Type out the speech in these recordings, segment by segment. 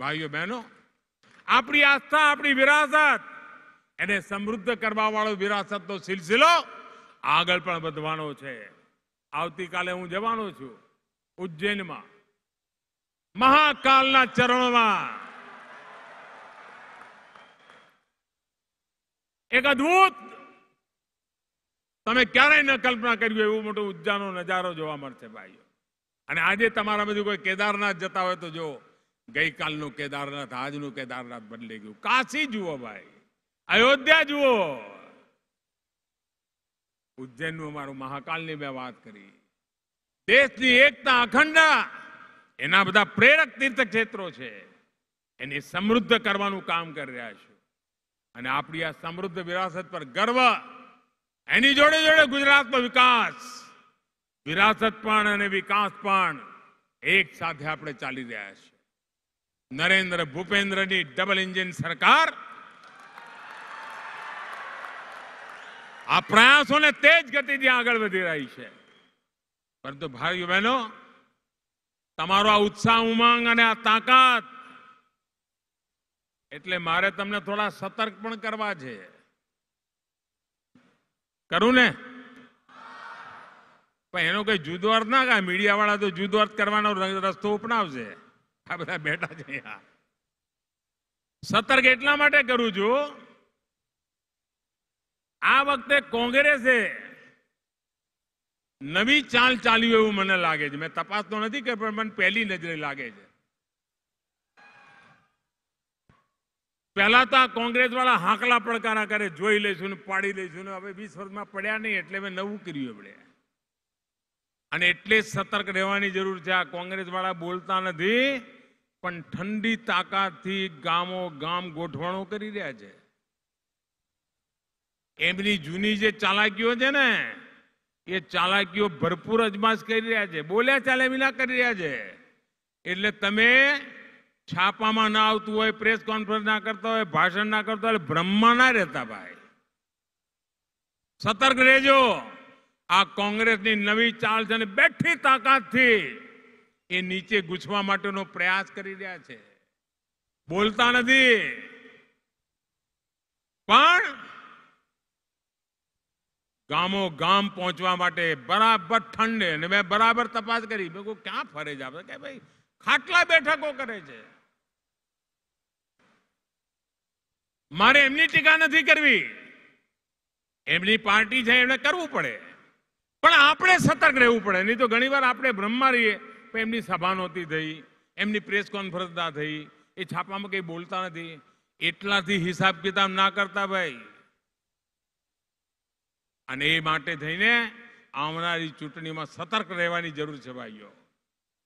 ભાઈઓ બહેનો આપણી આસ્થા આપણી વિરાસત એને સમૃદ્ધ કરવા વાળો વિરાસતનો સિલસિલો આગળ પણ વધવાનો છે આવતીકાલે હું જવાનો છું ઉજ્જૈનમાં મહાકાલના ચરણોમાં એક અદભુત તમે ક્યારેય ન કલ્પના કરી એવું મોટો ઉજ્જાનો નજારો જોવા મળશે ભાઈઓ અને આજે તમારા બધું કોઈ કેદારનાથ જતા હોય તો જો ગઈકાલનું કેદારનાથ આજનું કેદારનાથ બદલી ગયું કાશી જુઓ ભાઈ અયોધ્યા જુઓ ઉજ્જૈનનું અમારું મહાકાલની મેં વાત કરી દેશની એકતા અખંડ એના બધા પ્રેરક તીર્થ ક્ષેત્રો છે એને સમૃદ્ધ કરવાનું કામ કરી રહ્યા છે અને આપણી આ સમૃદ્ધ વિરાસત પર ગર્વ એની જોડે જોડે ગુજરાતનો વિકાસ વિરાસત પણ અને વિકાસ પણ એક સાથે આપણે ચાલી રહ્યા છીએ નરેન્દ્ર ભૂપેન્દ્રની ડબલ એન્જિન સરકાર આ પ્રયાસોને તેજ ગતિથી આગળ વધી રહી છે પરંતુ ભાઈઓ બહેનો તમારો આ ઉત્સાહ ઉમંગ અને આ તાકાત એટલે મારે તમને થોડા સતર્ક પણ કરવા છે કરું ને પણ એનો કઈ જુદો અર્થ ના કાંઈ મીડિયાવાળા તો જુદો અર્થ કરવાનો રસ્તો અપનાવશે આ બધા બેઠા છે અહીંયા સતર્ક એટલા માટે કરું છું આ વખતે કોંગ્રેસે નવી ચાલ ચાલી એવું મને લાગે છે મેં તપાસ તો નથી કરી પણ મને પહેલી નજરે લાગે છે પહેલા તો આ કોંગ્રેસ વાળા હાંકલા પડકારા કરે જોઈ લઈશું ને પાડી લઈશું ને હવે વીસ વર્ષમાં પડ્યા નહીં એટલે મેં નવું કર્યું એમણે અને એટલે સતર્ક રહેવાની જરૂર છે આ કોંગ્રેસવાળા બોલતા નથી પણ ઠંડી તાકાતથી ગામો ગામ ગોઠવણો કરી રહ્યા છે એમની જૂની જે ચાલાકીઓ છે ને એ ચાલાકીઓ ભરપૂર અજમાશ કરી રહ્યા છે બોલ્યા ચાલે વિના કરી રહ્યા છે એટલે તમે છાપામાં ના આવતું હોય પ્રેસ કોન્ફરન્સ ના કરતા હોય ભાષણ ના કરતા હોય બ્રહ્મા ના રહેતા ભાઈ સતર્ક રહેજો આ કોંગ્રેસની નવી ચાલ છે અને બેઠી તાકાતથી એ નીચે ગૂંચવા માટેનો પ્રયાસ કરી રહ્યા છે બોલતા નથી પણ ગામો ગામ પહોંચવા માટે બરાબર ઠંડે અને મેં બરાબર તપાસ કરી મેં કહું ક્યાં ફરે છે આપણે કે ભાઈ ખાટલા બેઠકો કરે છે મારે એમની ટીકા નથી કરવી એમની પાર્ટી છે એમણે કરવું પડે પણ આપણે સતર્ક રહેવું પડે નહીં તો ઘણીવાર આપણે બ્રહ્મા રહીએ પણ એમની સભા નહોતી થઈ એમની પ્રેસ કોન્ફરન્સ ના થઈ એ છાપામાં કંઈ બોલતા નથી એટલાથી હિસાબ કિતાબ ના કરતા ભાઈ અને એ માટે થઈને આવનારી ચૂંટણીમાં સતર્ક રહેવાની જરૂર છે ભાઈઓ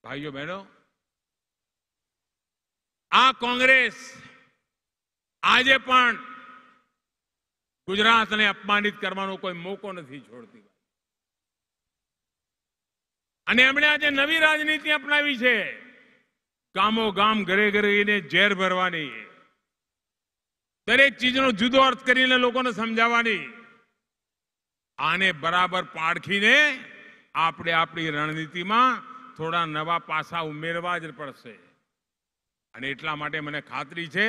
ભાઈઓ બહેનો આ કોંગ્રેસ આજે પણ ગુજરાતને અપમાનિત કરવાનો કોઈ મોકો નથી છોડતી અને એમણે આજે નવી રાજનીતિ અપનાવી છે ગામો ગામ ઘરે ઘરે એને ઝેર ભરવાની દરેક ચીજનો જુદો અર્થ કરીને લોકોને સમજાવવાની આને બરાબર પારખીને આપણે આપણી રણનીતિમાં થોડા નવા પાસા ઉમેરવા જ પડશે અને એટલા માટે મને ખાતરી છે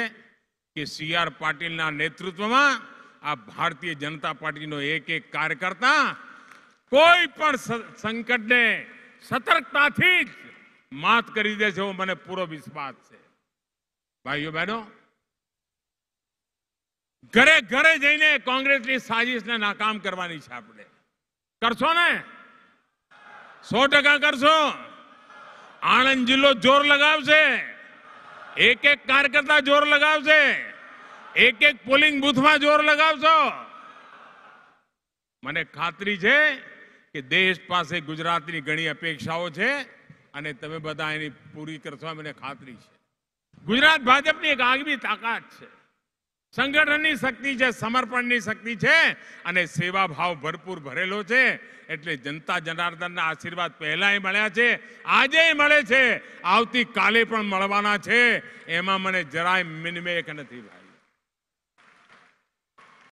કે સી આર પાટીલના નેતૃત્વમાં આ ભારતીય જનતા પાર્ટીનો એક એક કાર્યકર્તા કોઈ પણ સંકટને સતર્કતાથી જ માત કરી દે છે એવો મને પૂરો વિશ્વાસ છે ભાઈઓ બહેનો ઘરે ઘરે જઈને કોંગ્રેસની સાજિશને નાકામ કરવાની છે આપણે કરશો ને સો ટકા કરશો આણંદ જિલ્લો જોર લગાવશે એક એક કાર્યકર્તા જોર લગાવશે એક એક પોલિંગ બુથમાં જોર લગાવશો મને ખાતરી છે કે દેશ પાસે ગુજરાતની ઘણી અપેક્ષાઓ છે અને તમે બધા એની પૂરી કરશો મને ખાતરી છે ગુજરાત ભાજપની એક આગવી તાકાત છે સંગઠનની શક્તિ છે સમર્પણની શક્તિ છે અને સેવા ભાવ ભરપૂર ભરેલો છે એટલે જનતા જનાર્દનના આશીર્વાદ પહેલાંય મળ્યા છે આજે મળે છે આવતીકાલે પણ મળવાના છે એમાં મને જરાય મિનમેક નથી ભાઈ